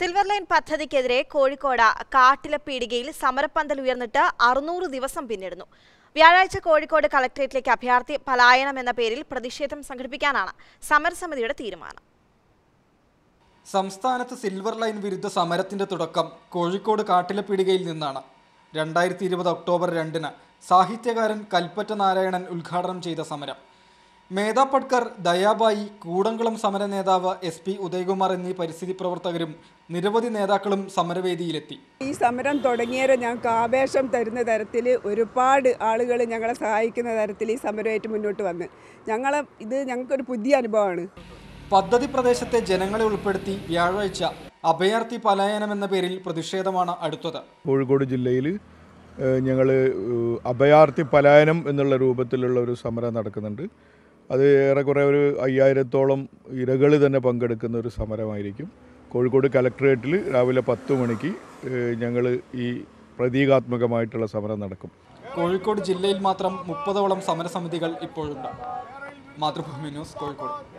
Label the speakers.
Speaker 1: silver line പദ്ധതിക്കെതിരെ Kozhikode കാട്ടിലെ പീടികയിൽ സമരപ്പന്തൽ ഉയർന്നിട്ട് അറുന്നൂറ് ദിവസം പിന്നിടുന്നു വ്യാഴാഴ്ച കോഴിക്കോട് കളക്ടറേറ്റിലേക്ക് അഭയാർത്ഥി പലായനം എന്ന പേരിൽ പ്രതിഷേധം സംഘടിപ്പിക്കാനാണ് സമരസമിതിയുടെ തീരുമാനം
Speaker 2: സംസ്ഥാനത്ത് സിൽവർ ലൈൻ വിരുദ്ധ സമരത്തിന്റെ തുടക്കം കോഴിക്കോട് കാട്ടിലെ പീടികയിൽ നിന്നാണ് രണ്ടായിരത്തി ഇരുപത് ഒക്ടോബർ രണ്ടിന് സാഹിത്യകാരൻ കൽപ്പറ്റ നാരായണൻ ഉദ്ഘാടനം ചെയ്ത സമരം മേധാ ദയാബായി കൂടംകുളം സമര നേതാവ് എസ് പി ഉദയകുമാർ എന്നീ പരിസ്ഥിതി പ്രവർത്തകരും നിരവധി നേതാക്കളും സമരവേദിയിലെത്തി ഈ സമരം തുടങ്ങിയത് ഞങ്ങൾക്ക് ആവേശം തരുന്ന
Speaker 3: തരത്തിൽ ഒരുപാട് ആളുകൾ ഞങ്ങളെ സഹായിക്കുന്ന തരത്തിൽ ഈ സമരമായിട്ട് മുന്നോട്ട് വന്ന് ഞങ്ങൾ
Speaker 2: ഇത് ഞങ്ങൾക്കൊരു പുതിയ അനുഭവമാണ് പദ്ധതി പ്രദേശത്തെ ജനങ്ങളെ ഉൾപ്പെടുത്തി വ്യാഴാഴ്ച അഭയാർത്ഥി പലായനം എന്ന പേരിൽ പ്രതിഷേധമാണ് അടുത്തത്
Speaker 4: കോഴിക്കോട് ജില്ലയിൽ ഞങ്ങൾ അഭയാർത്ഥി പലായനം എന്നുള്ള രൂപത്തിലുള്ള ഒരു സമരം നടക്കുന്നുണ്ട് അത് ഏറെക്കുറെ ഒരു അയ്യായിരത്തോളം ഇരകൾ തന്നെ പങ്കെടുക്കുന്ന ഒരു സമരമായിരിക്കും കോഴിക്കോട് കലക്ടറേറ്റിൽ രാവിലെ പത്ത് മണിക്ക് ഞങ്ങൾ ഈ പ്രതീകാത്മകമായിട്ടുള്ള സമരം നടക്കും
Speaker 2: കോഴിക്കോട് ജില്ലയിൽ മാത്രം മുപ്പതോളം സമരസമിതികൾ ഇപ്പോഴുണ്ട് മാതൃഭൂമി ന്യൂസ് കോഴിക്കോട്